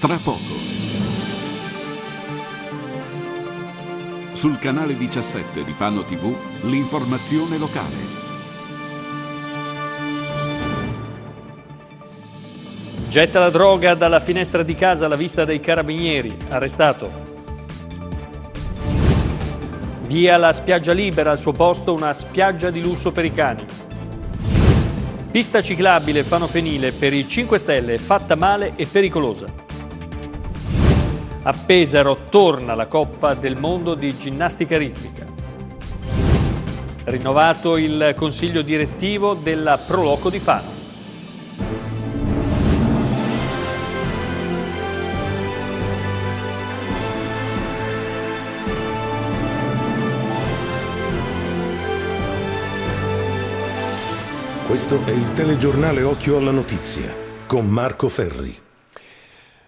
tra poco. Sul canale 17 di Fano TV, l'informazione locale. Getta la droga dalla finestra di casa alla vista dei carabinieri, arrestato. Via la spiaggia libera, al suo posto una spiaggia di lusso per i cani. Pista ciclabile Fano Fenile per i 5 Stelle, fatta male e pericolosa. A Pesaro torna la Coppa del Mondo di ginnastica ritmica. Rinnovato il consiglio direttivo della Proloco di Fano. Questo è il telegiornale Occhio alla Notizia con Marco Ferri.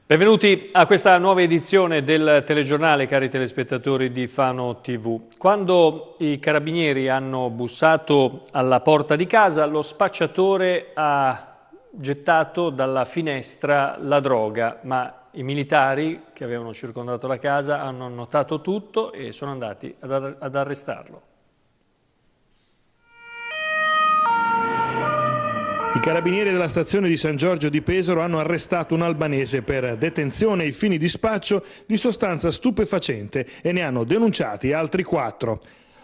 Benvenuti a questa nuova edizione del telegiornale, cari telespettatori di Fano TV. Quando i carabinieri hanno bussato alla porta di casa, lo spacciatore ha gettato dalla finestra la droga, ma i militari che avevano circondato la casa hanno notato tutto e sono andati ad, arrestarlo. I carabinieri della stazione di San Giorgio di Pesaro hanno arrestato un albanese per detenzione ai fini di spaccio di sostanza stupefacente e ne hanno denunciati altri quattro.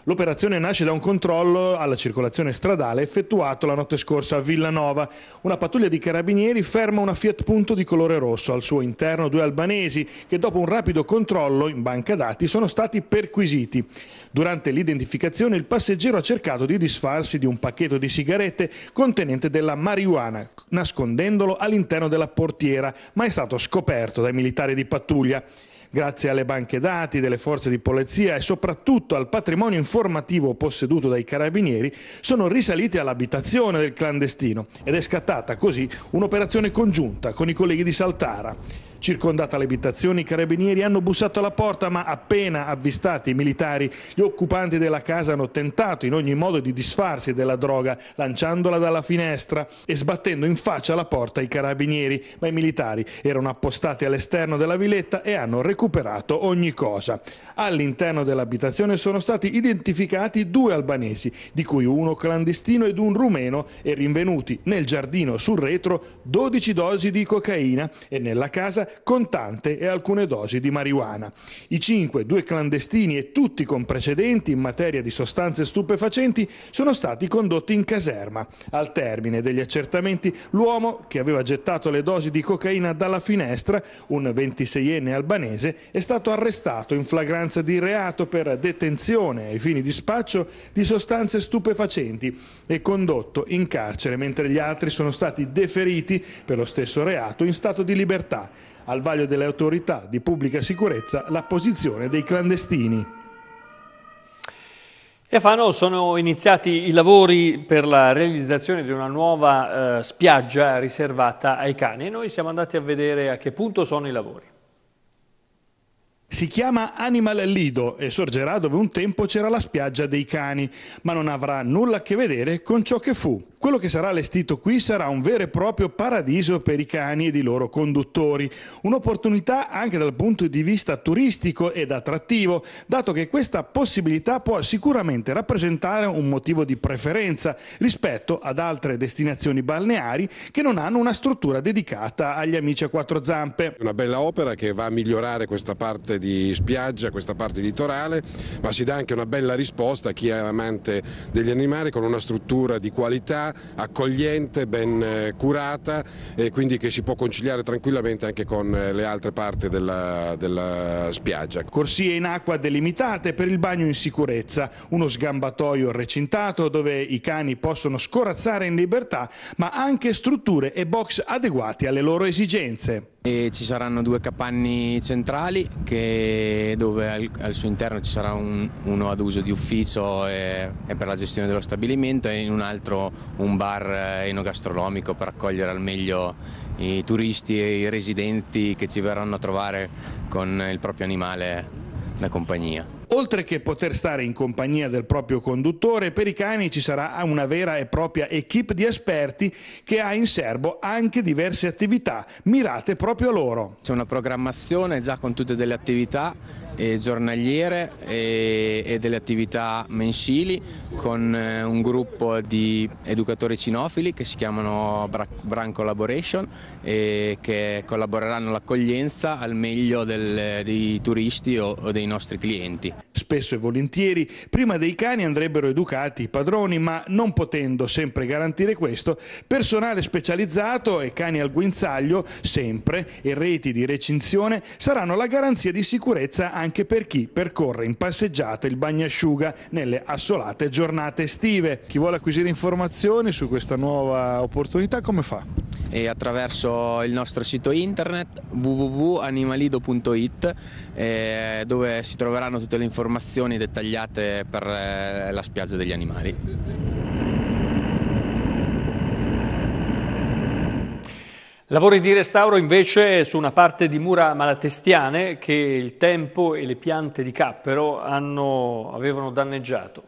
L'operazione nasce da un controllo alla circolazione stradale effettuato la notte scorsa a Villanova. Una pattuglia di carabinieri ferma una Fiat Punto di colore rosso, al suo interno due albanesi che dopo un rapido controllo in banca dati sono stati perquisiti. Durante l'identificazione il passeggero ha cercato di disfarsi di un pacchetto di sigarette contenente della marijuana, nascondendolo all'interno della portiera, ma è stato scoperto dai militari di pattuglia grazie alle banche dati delle forze di polizia e soprattutto al patrimonio informativo posseduto dai carabinieri, sono risalite all'abitazione del clandestino ed è scattata così un'operazione congiunta con i colleghi di Saltara. Circondata l'abitazione, i carabinieri hanno bussato alla porta, ma appena avvistati i militari, gli occupanti della casa hanno tentato in ogni modo di disfarsi della droga, lanciandola dalla finestra e sbattendo in faccia la porta ai carabinieri, ma i militari erano appostati all'esterno della villetta e hanno recuperato ogni cosa. All'interno dell'abitazione sono stati identificati due albanesi, di cui uno clandestino ed un rumeno, e rinvenuti nel giardino sul retro 12 dosi di cocaina e nella casa con tante e alcune dosi di marijuana. I cinque, due clandestini e tutti con precedenti in materia di sostanze stupefacenti, sono stati condotti in caserma. Al termine degli accertamenti, l'uomo che aveva gettato le dosi di cocaina dalla finestra, un 26enne albanese, è stato arrestato in flagranza di reato per detenzione ai fini di spaccio di sostanze stupefacenti e condotto in carcere, mentre gli altri sono stati deferiti per lo stesso reato in stato di libertà al vaglio delle autorità di pubblica sicurezza la posizione dei clandestini. E a Fano sono iniziati i lavori per la realizzazione di una nuova eh, spiaggia riservata ai cani e noi siamo andati a vedere a che punto sono i lavori. Si chiama Animal Lido e sorgerà dove un tempo c'era la spiaggia dei cani, ma non avrà nulla a che vedere con ciò che fu. Quello che sarà allestito qui sarà un vero e proprio paradiso per i cani ed i loro conduttori, un'opportunità anche dal punto di vista turistico ed attrattivo, dato che questa possibilità può sicuramente rappresentare un motivo di preferenza rispetto ad altre destinazioni balneari che non hanno una struttura dedicata agli amici a quattro zampe. Una bella opera che va a migliorare questa parte di spiaggia, questa parte litorale, ma si dà anche una bella risposta a chi è amante degli animali con una struttura di qualità accogliente, ben eh, curata e quindi che si può conciliare tranquillamente anche con eh, le altre parti della, della spiaggia. Corsie in acqua delimitate per il bagno in sicurezza, uno sgambatoio recintato dove i cani possono scorazzare in libertà, ma anche strutture e box adeguati alle loro esigenze. E ci saranno due capanni centrali che, dove al, al, suo interno ci sarà un, uno ad uso di ufficio e, e, per la gestione dello stabilimento e in un altro un bar eh, enogastronomico per accogliere al meglio i turisti e i residenti che ci verranno a trovare con il proprio animale da compagnia. Oltre che poter stare in compagnia del proprio conduttore, per i cani ci sarà una vera e propria equip di esperti che ha in serbo anche diverse attività mirate proprio a loro. C'è una programmazione già con tutte delle attività eh, giornaliere e, e, delle attività mensili con eh, un gruppo di educatori cinofili che si chiamano Bra Brand Collaboration e che collaboreranno all'accoglienza al meglio del, dei turisti o, o dei nostri clienti. Spesso e volentieri prima dei cani andrebbero educati i padroni, ma non potendo sempre garantire questo, personale specializzato e cani al guinzaglio sempre e reti di recinzione saranno la garanzia di sicurezza anche per chi percorre in passeggiata il bagnasciuga nelle assolate giornate estive. Chi vuole acquisire informazioni su questa nuova opportunità come fa? E attraverso il nostro sito internet www.animalido.it eh, dove si troveranno tutte le informazioni informazioni dettagliate per eh, la spiaggia degli animali. Lavori di restauro invece su una parte di mura malatestiane che il tempo e le piante di cappero hanno, avevano danneggiato.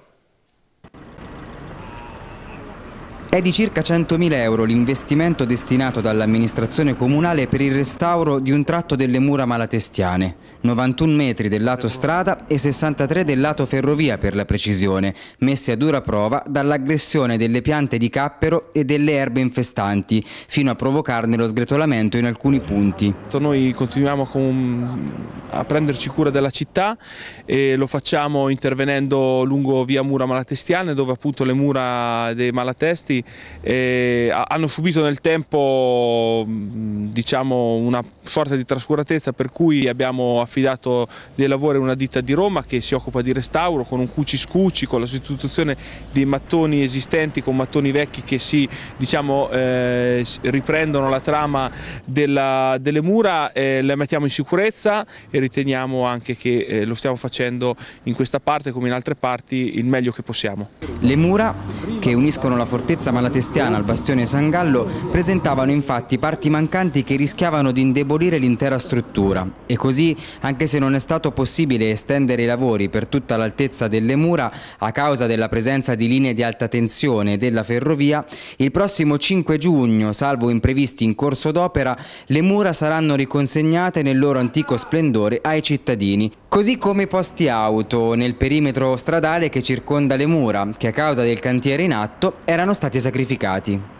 È di circa 100.000 euro l'investimento destinato dall'amministrazione comunale per il restauro di un tratto delle mura malatestiane, 91 metri del lato strada e 63 del lato ferrovia per la precisione, messi a dura prova dall'aggressione delle piante di cappero e delle erbe infestanti, fino a provocarne lo sgretolamento in alcuni punti. Noi continuiamo con, a prenderci cura della città e lo facciamo intervenendo lungo via Mura Malatestiane, dove appunto le mura dei malatesti eh, hanno subito nel tempo mm, diciamo, una sorta di trascuratezza per cui abbiamo affidato dei lavori a una ditta di Roma che si occupa di restauro con un cucci scuci, con la sostituzione dei mattoni esistenti con mattoni vecchi che si diciamo, eh, riprendono la trama della, delle mura, eh, la mettiamo in sicurezza e riteniamo anche che eh, lo stiamo facendo in questa parte come in altre parti il meglio che possiamo. Le mura che uniscono la fortezza Piazza Malatestiana al Bastione San Gallo presentavano infatti parti mancanti che rischiavano di indebolire l'intera struttura e così, anche se non è stato possibile estendere i lavori per tutta l'altezza delle mura a causa della presenza di linee di alta tensione della ferrovia, il prossimo 5 giugno, salvo imprevisti in corso d'opera, le mura saranno riconsegnate nel loro antico splendore ai cittadini, così come i posti auto nel perimetro stradale che circonda le mura, che a causa del cantiere in atto erano stati sacrificati.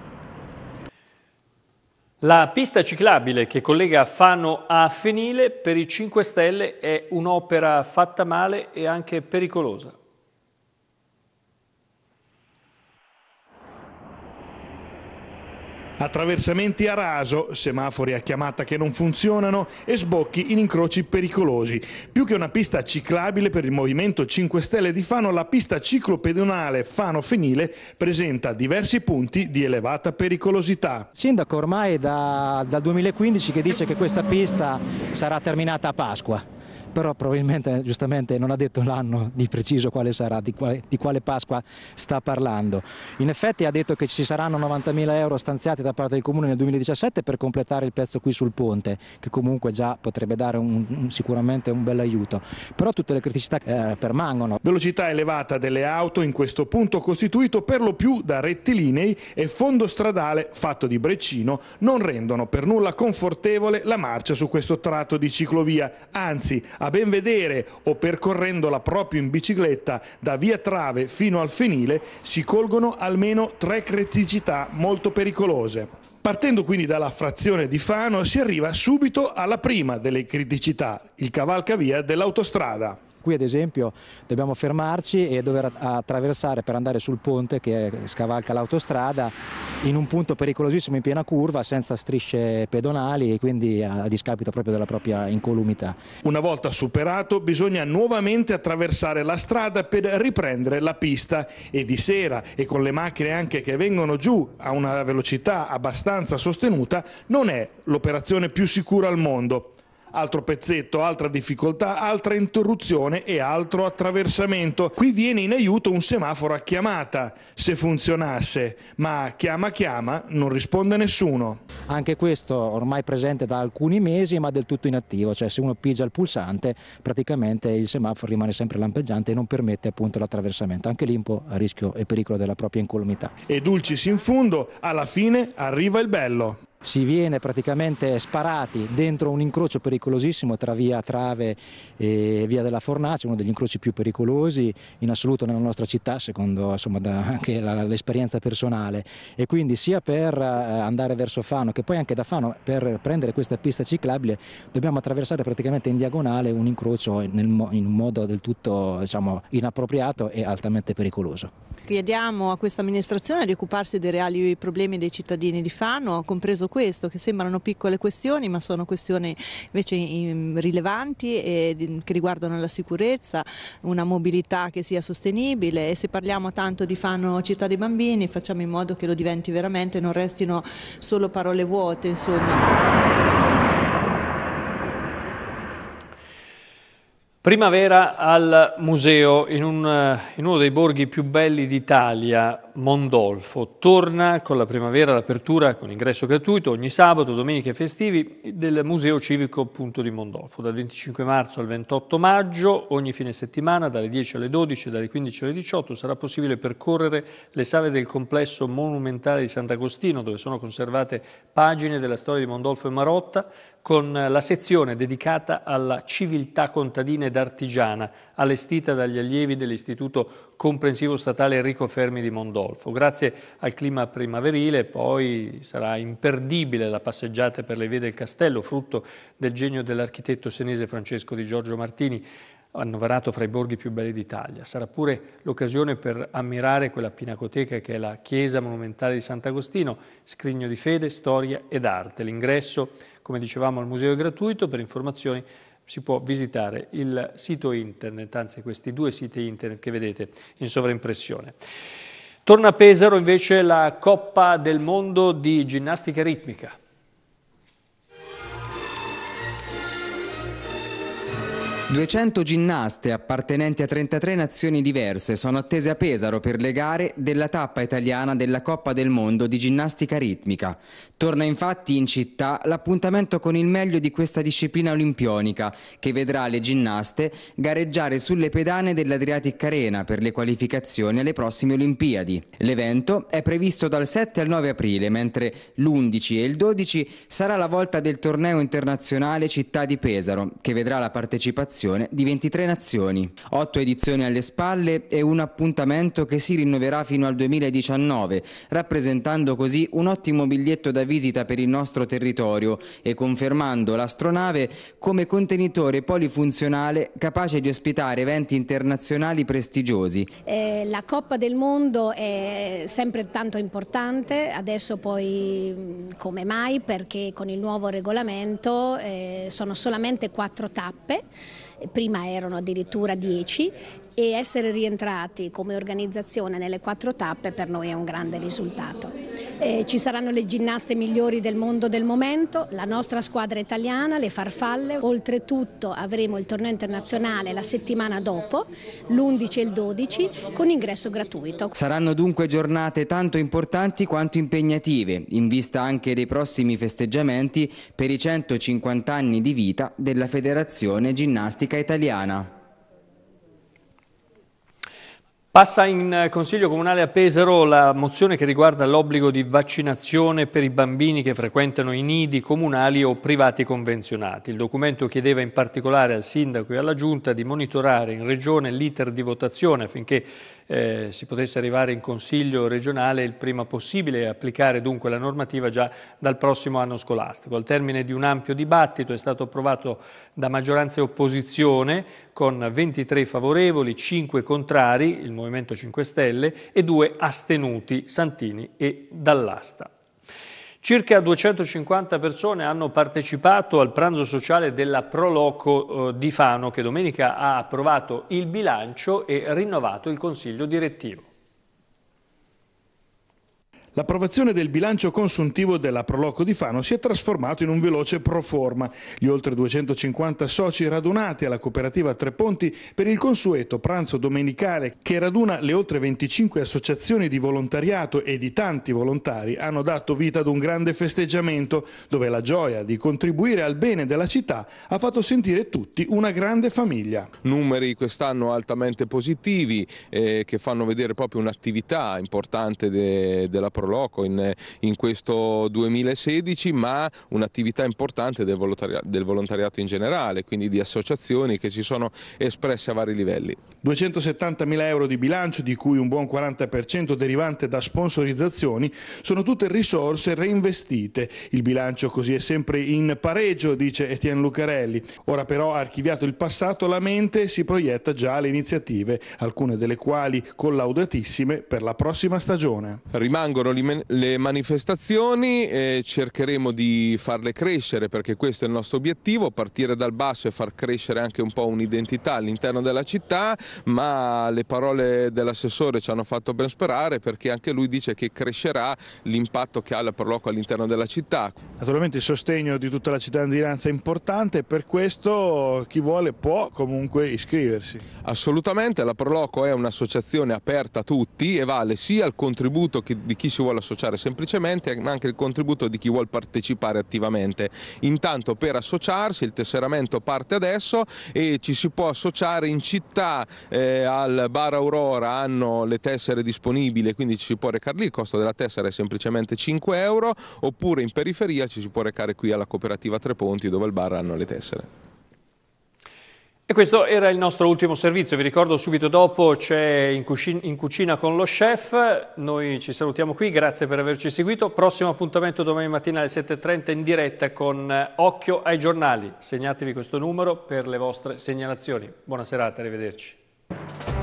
La pista ciclabile che collega Fano a Fenile per i 5 Stelle è un'opera fatta male e anche pericolosa. attraversamenti a raso, semafori a chiamata che non funzionano e sbocchi in incroci pericolosi. Più che una pista ciclabile per il Movimento 5 Stelle di Fano, la pista ciclopedonale Fano-Fenile presenta diversi punti di elevata pericolosità. Sindaco ormai da, dal 2015 che dice che questa pista sarà terminata a Pasqua però probabilmente giustamente non ha detto l'anno di preciso quale sarà, di quale, di quale Pasqua sta parlando. In effetti ha detto che ci saranno 90.000 euro stanziati da parte del Comune nel 2017 per completare il pezzo qui sul ponte, che comunque già potrebbe dare un, un, sicuramente un bel aiuto, però tutte le criticità eh, permangono. Velocità elevata delle auto in questo punto costituito per lo più da rettilinei e fondo stradale fatto di breccino non rendono per nulla confortevole la marcia su questo tratto di ciclovia, anzi a ben vedere o percorrendola proprio in bicicletta da via Trave fino al Fenile si colgono almeno tre criticità molto pericolose. Partendo quindi dalla frazione di Fano si arriva subito alla prima delle criticità, il cavalcavia dell'autostrada. Qui ad esempio dobbiamo fermarci e dover attraversare per andare sul ponte che scavalca l'autostrada in un punto pericolosissimo in piena curva senza strisce pedonali e quindi a discapito proprio della propria incolumità. Una volta superato bisogna nuovamente attraversare la strada per riprendere la pista e di sera e con le macchine anche che vengono giù a una velocità abbastanza sostenuta non è l'operazione più sicura al mondo altro pezzetto, altra difficoltà, altra interruzione e altro attraversamento. Qui viene in aiuto un semaforo a chiamata, se funzionasse, ma chiama chiama non risponde nessuno. Anche questo ormai presente da alcuni mesi ma del tutto inattivo, cioè se uno pigia il pulsante praticamente il semaforo rimane sempre lampeggiante e non permette appunto l'attraversamento, anche l'impo a rischio e pericolo della propria incolumità. E dulcis in fundo, alla fine arriva il bello. Si viene praticamente sparati dentro un incrocio pericolosissimo tra via Trave e via della Fornace, uno degli incroci più pericolosi in assoluto nella nostra città, secondo insomma, anche l'esperienza personale. E quindi sia per eh, andare verso Fano che poi anche da Fano per prendere questa pista ciclabile dobbiamo attraversare praticamente in diagonale un incrocio in un modo del tutto diciamo, inappropriato e altamente pericoloso. Chiediamo a questa amministrazione di occuparsi dei reali problemi dei cittadini di Fano, compreso questo, che sembrano piccole questioni ma sono questioni invece mm, rilevanti e mm, che riguardano la sicurezza, una mobilità che sia sostenibile e se parliamo tanto di fanno Città dei Bambini facciamo in modo che lo diventi veramente, non restino solo parole vuote insomma. Primavera al museo, in, un, eh, in, uno dei borghi più belli d'Italia, Mondolfo. Torna con la primavera l'apertura con ingresso gratuito ogni sabato, domenica e festivi del Museo Civico Punto di Mondolfo. Dal 25 marzo al 28 maggio, ogni fine settimana, dalle 10 alle 12 e dalle 15 alle 18, sarà possibile percorrere le sale del complesso monumentale di Sant'Agostino, dove sono conservate pagine della storia di Mondolfo e Marotta, con la sezione dedicata alla civiltà contadina ed artigiana allestita dagli allievi dell'Istituto Comprensivo Statale Enrico Fermi di Mondolfo. Grazie al clima primaverile poi sarà imperdibile la passeggiata per le vie del castello, frutto del genio dell'architetto senese Francesco di Giorgio Martini annoverato fra i borghi più belli d'Italia. Sarà pure l'occasione per ammirare quella pinacoteca che è la chiesa monumentale di Sant'Agostino, scrigno di fede, storia ed arte. L'ingresso, come dicevamo, al museo è gratuito, per informazioni si può visitare il sito internet, anzi questi due siti internet che vedete in sovraimpressione. Torna a Pesaro invece la Coppa del Mondo di ginnastica ritmica. 200 ginnaste appartenenti a 33 nazioni diverse sono attese a Pesaro per le gare della tappa italiana della Coppa del Mondo di ginnastica ritmica. Torna infatti in città l'appuntamento con il meglio di questa disciplina olimpionica che vedrà le ginnaste gareggiare sulle pedane dell'Adriatic Arena per le qualificazioni alle prossime Olimpiadi. L'evento è previsto dal 7 al 9 aprile, mentre l'11 e il 12 sarà la volta del torneo internazionale Città di Pesaro che vedrà la partecipazione partecipazione di 23 nazioni. Otto edizioni alle spalle e un appuntamento che si rinnoverà fino al 2019, rappresentando così un ottimo biglietto da visita per il nostro territorio e confermando l'astronave come contenitore polifunzionale capace di ospitare eventi internazionali prestigiosi. Eh, la Coppa del Mondo è sempre tanto importante, adesso poi come mai perché con il nuovo regolamento eh, sono solamente quattro tappe prima erano addirittura 10 e essere rientrati come organizzazione nelle quattro tappe per noi è un grande risultato. Eh, ci saranno le ginnaste migliori del mondo del momento, la nostra squadra italiana, le farfalle, oltretutto avremo il torneo internazionale la settimana dopo, l'11 e il 12, con ingresso gratuito. Saranno dunque giornate tanto importanti quanto impegnative, in vista anche dei prossimi festeggiamenti per i 150 anni di vita della Federazione Ginnastica Italiana. Passa in eh, Consiglio Comunale a Pesaro la mozione che riguarda l'obbligo di vaccinazione per i bambini che frequentano i nidi comunali o privati convenzionati. Il documento chiedeva in particolare al Sindaco e alla Giunta di monitorare in Regione l'iter di votazione affinché eh, si potesse arrivare in Consiglio regionale il prima possibile e applicare dunque la normativa già dal prossimo anno scolastico. Al termine di un ampio dibattito è stato approvato da maggioranza e opposizione con 23 favorevoli, 5 contrari, il Movimento 5 Stelle, e 2 astenuti, Santini e Dall'Asta. Circa 250 persone hanno partecipato al pranzo sociale della Proloco eh, di Fano che domenica ha approvato il bilancio e rinnovato il consiglio direttivo. L'approvazione del bilancio consuntivo della Proloco di Fano si è trasformato in un veloce proforma. Gli oltre 250 soci radunati alla cooperativa Tre Ponti per il consueto pranzo domenicale che raduna le oltre 25 associazioni di volontariato e di tanti volontari hanno dato vita ad un grande festeggiamento dove la gioia di contribuire al bene della città ha fatto sentire tutti una grande famiglia. Numeri quest'anno altamente positivi eh, che fanno vedere proprio un'attività importante de della Proloco Proloco in, in questo 2016, ma un'attività importante del volontariato, del volontariato in generale, quindi di associazioni che si sono espresse a vari livelli. 270 mila euro di bilancio, di cui un buon 40% derivante da sponsorizzazioni, sono tutte risorse reinvestite. Il bilancio così è sempre in pareggio, dice Etienne Lucarelli. Ora però archiviato il passato, la mente si proietta già alle iniziative, alcune delle quali collaudatissime per la prossima stagione. Rimangono cresceranno le manifestazioni, eh, cercheremo di farle crescere perché questo è il nostro obiettivo, partire dal basso e far crescere anche un po' un'identità all'interno della città, ma le parole dell'assessore ci hanno fatto ben sperare perché anche lui dice che crescerà l'impatto che ha la Proloco all'interno della città. Naturalmente il sostegno di tutta la cittadinanza è importante, per questo chi vuole può comunque iscriversi. Assolutamente, la Proloco è un'associazione aperta a tutti e vale sia il contributo di chi si si vuole associare semplicemente, ma anche il contributo di chi vuole partecipare attivamente. Intanto per associarsi il tesseramento parte adesso e ci si può associare in città eh, al Bar Aurora, hanno le tessere disponibili, quindi ci si può recare lì, il costo della tessera è semplicemente 5 euro, oppure in periferia ci si può recare qui alla cooperativa Tre Ponti dove il bar hanno le tessere. E questo era il nostro ultimo servizio, vi ricordo subito dopo c'è in, cucina, in cucina con lo chef, noi ci salutiamo qui, grazie per averci seguito, prossimo appuntamento domani mattina alle 7.30 in diretta con Occhio ai giornali, segnatevi questo numero per le vostre segnalazioni, buona serata, arrivederci.